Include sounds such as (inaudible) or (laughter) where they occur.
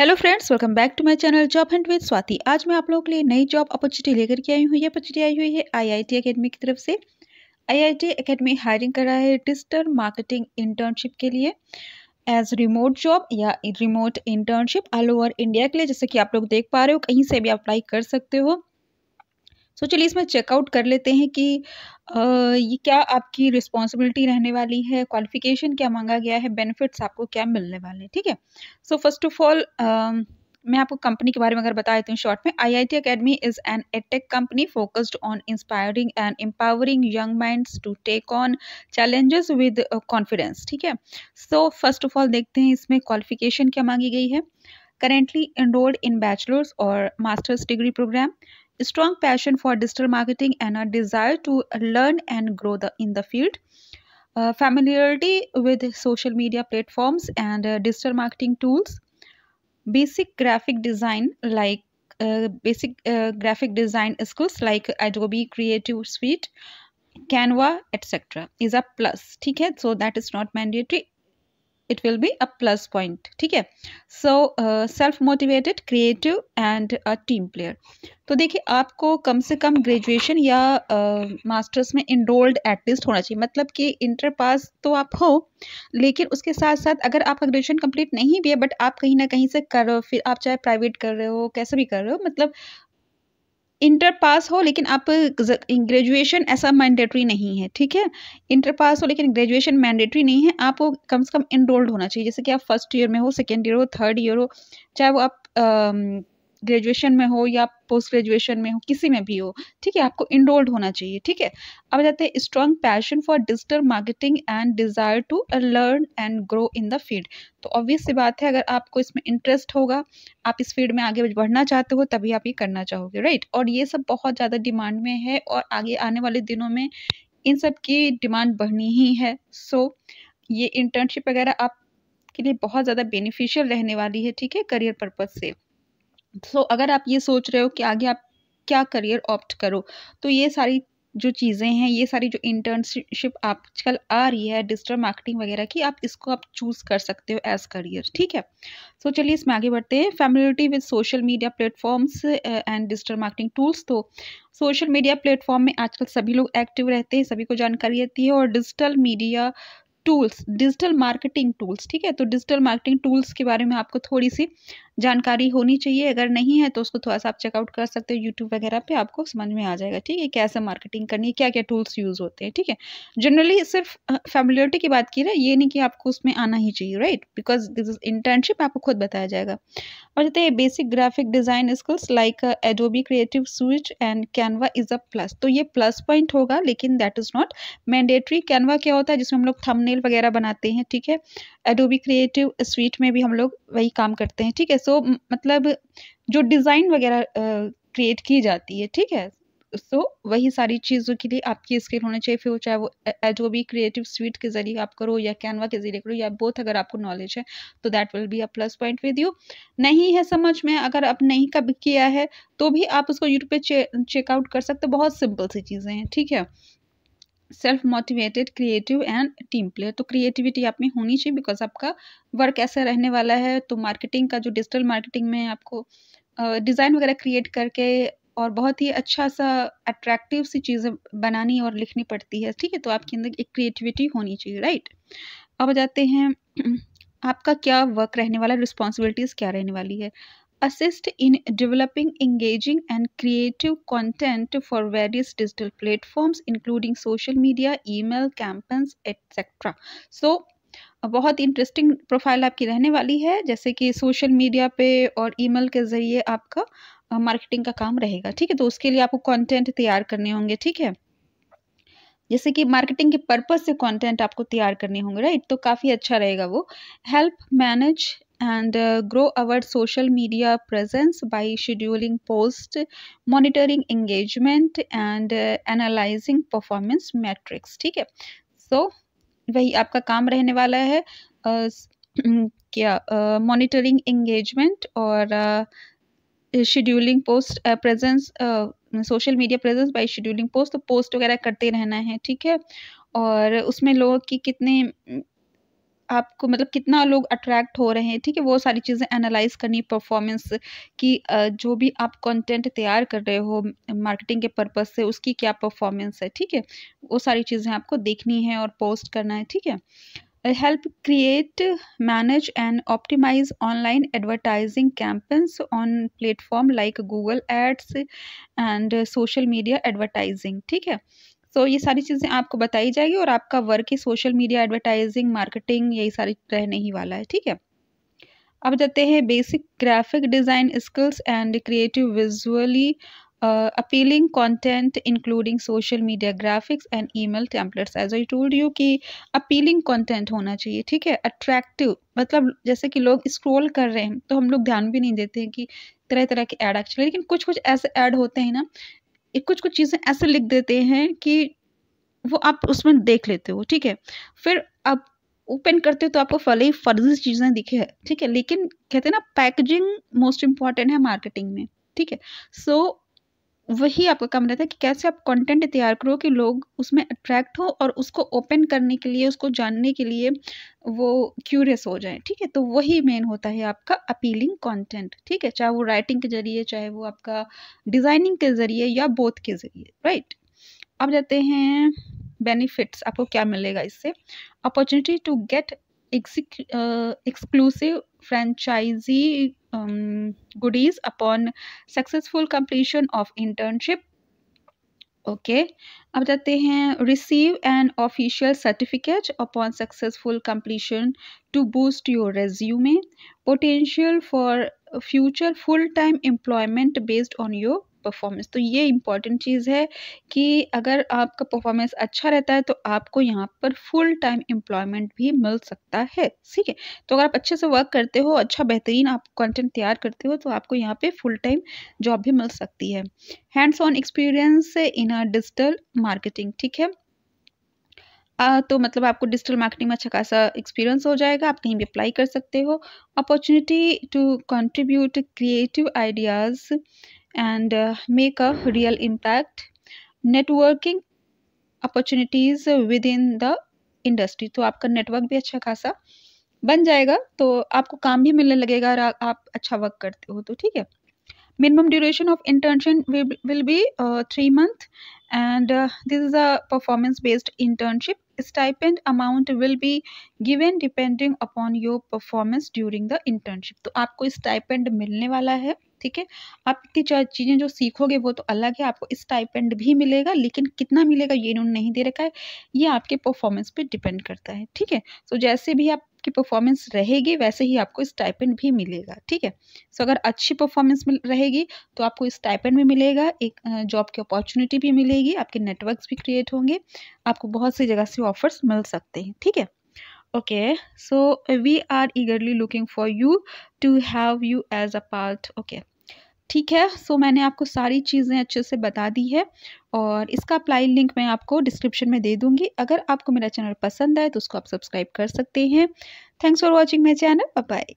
Hello friends welcome back to my channel job hunt with Swati आज मैं आप लोगों के लिए नई जॉब अपॉर्चुनिटी लेकर के आई हूँ ये अपॉर्चुनिटी आई हुई है आईआईटी एकेडमी की तरफ से आईआईटी एकेडमी हायरिंग कर रहा है डिजिटल मार्केटिंग इंटर्नशिप के लिए एज रिमोट जॉब या remote internship all over India के लिए जैसे कि आप लोग देख पा रहे हो कहीं से भी अप्लाई कर सकते हो सो so, चलिए इसमें चेकआउट कर लेते हैं कि ये क्या आपकी रिस्पॉन्सिबिलिटी रहने वाली है क्वालिफिकेशन क्या मांगा गया है बेनिफिट्स आपको क्या मिलने वाले हैं ठीक है सो फर्स्ट ऑफ ऑल मैं आपको कंपनी के बारे में अगर बता देती हूँ शॉर्ट में I I T academy is an edtech company focused on inspiring and empowering young minds to take on challenges with confidence ठीक है सो फर्स्ट ऑफ ऑल देखते हैं इसमें क्वालिफिकेशन क्या मांगी गई है करेंटली एनरोल्ड इन बैचलर्स और masters degree programme strong passion for digital marketing and a desire to learn and grow the, in the field. Uh, familiarity with social media platforms and uh, digital marketing tools. Basic graphic design like uh, basic uh, graphic design skills like Adobe Creative Suite, Canva, etc. is a plus. Okay, so that is not mandatory. it will be a plus point ठीक है so self motivated creative and a team player तो देखिए आपको कम से कम graduation या masters uh, में इनरोल्ड एटलीस्ट होना चाहिए मतलब कि इंटर पास तो आप हो लेकिन उसके साथ साथ अगर आपका ग्रेजुएशन कंप्लीट नहीं भी है बट आप कहीं ना कहीं से करो फिर आप चाहे प्राइवेट कर रहे हो कैसे भी कर रहे हो मतलब इंटर पास हो लेकिन आप ग्रेजुएशन ऐसा मैंडेटरी नहीं है ठीक है इंटर पास हो लेकिन ग्रेजुएशन मैंडेटरी नहीं है आपको कम से कम इनरोल्ड होना चाहिए जैसे कि आप फर्स्ट ईयर में हो सेकेंड ईयर हो थर्ड ईयर हो चाहे वो आप आ, ग्रेजुएशन में हो या पोस्ट ग्रेजुएशन में हो किसी में भी हो ठीक है आपको इनरोल्ड होना चाहिए ठीक है अब जाते हैं strong passion for digital marketing and desire to learn and grow in the field तो ऑब्वियस सी बात है अगर आपको इसमें इंटरेस्ट होगा आप इस फील्ड में आगे बढ़ना चाहते हो तभी आप ये करना चाहोगे राइट और ये सब बहुत ज़्यादा डिमांड में है और आगे आने वाले दिनों में इन सब की डिमांड बढ़नी ही है सो ये इंटर्नशिप वगैरह आप के लिए बहुत ज़्यादा बेनिफिशियल रहने वाली है ठीक है करियर पर्पज़ से सो so, अगर आप ये सोच रहे हो कि आगे आप क्या करियर ऑप्ट करो तो ये सारी जो चीज़ें हैं ये सारी जो इंटर्नशिप आजकल आ रही है डिजिटल मार्केटिंग वगैरह की आप इसको आप चूज़ कर सकते हो एज करियर ठीक है सो so, चलिए इसमें आगे बढ़ते हैं familiarity with social media platforms and digital marketing tools तो सोशल मीडिया प्लेटफॉर्म में आजकल सभी लोग एक्टिव रहते हैं सभी को जानकारी रहती है और digital media tools digital marketing tools ठीक है तो डिजिटल मार्केटिंग टूल्स के बारे में आपको थोड़ी सी जानकारी होनी चाहिए अगर नहीं है तो उसको थोड़ा सा आप चेकआउट कर सकते हो यूट्यूब वगैरह पे आपको समझ में आ जाएगा ठीक है कैसे मार्केटिंग करनी है क्या क्या टूल्स यूज़ होते हैं ठीक है जनरली सिर्फ फैमिलियरिटी की बात की ना ये नहीं कि आपको उसमें आना ही चाहिए right because this is internship आपको खुद बताया जाएगा और जैसे ये basic graphic design skills like Adobe creative switch and Canva is a plus तो ये प्लस पॉइंट तो होगा लेकिन that is not mandatory Canva क्या होता है जिसमें हम लोग थंबनेल वगैरह बनाते हैं ठीक है एडोबी क्रिएटिव स्वीट में भी हम लोग वही काम करते हैं ठीक है सो so, मतलब जो डिज़ाइन वगैरह क्रिएट की जाती है ठीक है सो so, वही सारी चीज़ों के लिए आपकी स्किल होना चाहिए फिर चाहे वो भी क्रिएटिव स्वीट के जरिए आप करो या कैनवा के जरिए करो या बोथ अगर आपको नॉलेज है तो that will be a plus point with you नहीं है समझ में अगर आप नहीं कभी किया है तो भी आप उसको यूट्यूब पे चेकआउट कर सकते बहुत सिंपल सी चीज़ें हैं ठीक है self motivated creative and team player तो क्रिएटिविटी आप में होनी चाहिए बिकॉज आपका वर्क ऐसा रहने वाला है तो मार्केटिंग का जो डिजिटल मार्केटिंग में आपको डिज़ाइन वगैरह क्रिएट करके और बहुत ही अच्छा सा अट्रैक्टिव सी चीज़ें बनानी और लिखनी पड़ती है ठीक है तो आपके अंदर एक क्रिएटिविटी होनी चाहिए राइट अब जाते हैं (clears throat) आपका क्या वर्क रहने वाला रिस्पॉन्सिबिलिटीज़ क्या रहने वाली है assist in developing engaging and creative content for various digital platforms including social media email campaigns etc so बहुत इंटरेस्टिंग प्रोफाइल आपकी रहने वाली है जैसे कि सोशल मीडिया पे और ईमेल के ज़रिए आपका मार्केटिंग का काम रहेगा ठीक है तो उसके लिए आपको कंटेंट तैयार करने होंगे ठीक है जैसे कि मार्केटिंग के पर्पज से कंटेंट आपको तैयार करने होंगे राइट तो काफ़ी अच्छा रहेगा वो help manage and uh, grow our social media presence by scheduling post monitoring engagement and uh, analyzing performance metrics ठीक है so वही आपका काम रहने वाला है uh, क्या मॉनिटरिंग uh, एंगेजमेंट और scheduling post presence social media presence by scheduling post तो पोस्ट वगैरह करते रहना है ठीक है और उसमें लोगों की कितने आपको मतलब कितना लोग अट्रैक्ट हो रहे हैं ठीक है वो सारी चीज़ें एनालाइज करनी परफॉर्मेंस की जो भी आप कंटेंट तैयार कर रहे हो मार्केटिंग के पर्पज़ से उसकी क्या परफॉर्मेंस है ठीक है वो सारी चीज़ें आपको देखनी है और पोस्ट करना है ठीक है help create manage and optimise online advertising campaigns on platform like Google ads and social media advertising ठीक है सो तो ये सारी चीज़ें आपको बताई जाएगी और आपका वर्क ही सोशल मीडिया एडवर्टाइजिंग मार्केटिंग यही सारी रहने ही वाला है ठीक है अब जाते हैं basic graphic design skills and creative visually appealing content including social media graphics and email templates as I told you कि अपीलिंग कंटेंट होना चाहिए ठीक है अट्रैक्टिव मतलब जैसे कि लोग स्क्रॉल कर रहे हैं तो हम लोग ध्यान भी नहीं देते हैं कि तरह तरह के ऐड एक्चुअली लेकिन कुछ कुछ ऐसे ऐड होते हैं ना कुछ कुछ चीज़ें ऐसे लिख देते हैं कि वो आप उसमें देख लेते हो ठीक है फिर आप ओपन करते हो तो आपको फले ही फर्जी चीज़ें दिखे है ठीक है लेकिन कहते हैं ना पैकेजिंग मोस्ट इम्पॉर्टेंट है मार्केटिंग में ठीक है सो वही आपका काम रहता है कि कैसे आप कंटेंट तैयार करो कि लोग उसमें अट्रैक्ट हो और उसको ओपन करने के लिए उसको जानने के लिए वो क्यूरियस हो जाए ठीक है तो वही मेन होता है आपका अपीलिंग कंटेंट ठीक है चाहे वो राइटिंग के ज़रिए चाहे वो आपका डिज़ाइनिंग के ज़रिए या बोथ के ज़रिए राइट अब जाते हैं बेनिफिट्स आपको क्या मिलेगा इससे opportunity to get exclusive franchisee um, goodies upon successful completion of internship okay अब जाते हैं receive an official certificate upon successful completion to boost your resume potential for future full time employment based on your performance तो ये important चीज़ है कि अगर आपका performance अच्छा रहता है तो आपको यहाँ पर फुल टाइम एम्प्लॉयमेंट भी मिल सकता है ठीक है तो अगर आप अच्छे से वर्क करते हो अच्छा बेहतरीन आप कंटेंट तैयार करते हो तो आपको यहाँ पे फुल टाइम जॉब भी मिल सकती है hands on experience in a digital marketing ठीक है आ, तो मतलब आपको डिजिटल मार्केटिंग में अच्छा खासा एक्सपीरियंस हो जाएगा आप कहीं भी अप्लाई कर सकते हो opportunity to contribute creative ideas and uh, make a real impact networking opportunities within the industry तो आपका नेटवर्क भी अच्छा खासा बन जाएगा तो आपको काम भी मिलने लगेगा और आप अच्छा वर्क करते हो तो ठीक है minimum duration of internship will, will be uh, 3 months and uh, this is a performance based internship stipend amount will be given depending upon your performance during the internship तो आपको stipend मिलने वाला है ठीक है आप इतनी चीज़ें जो सीखोगे वो तो अलग है आपको इस टाइपेंड भी मिलेगा लेकिन कितना मिलेगा ये इन्होंने नहीं दे रखा है ये आपके परफॉर्मेंस पे डिपेंड करता है ठीक है सो जैसे भी आपकी परफॉर्मेंस रहेगी वैसे ही आपको स्टाइपेंड भी मिलेगा ठीक है सो अगर अच्छी परफॉर्मेंस रहेगी तो आपको स्टाइपेंड भी मिलेगा एक जॉब की अपॉर्चुनिटी भी मिलेगी आपके नेटवर्क्स भी क्रिएट होंगे आपको बहुत सी जगह से ऑफर्स मिल सकते हैं ठीक है okay so we are eagerly looking for you to have you as a part okay ठीक है सो so, मैंने आपको सारी चीज़ें अच्छे से बता दी है और इसका अप्लाई लिंक मैं आपको डिस्क्रिप्शन में दे दूंगी अगर आपको मेरा चैनल पसंद आए तो उसको आप सब्सक्राइब कर सकते हैं thanks for watching my channel bye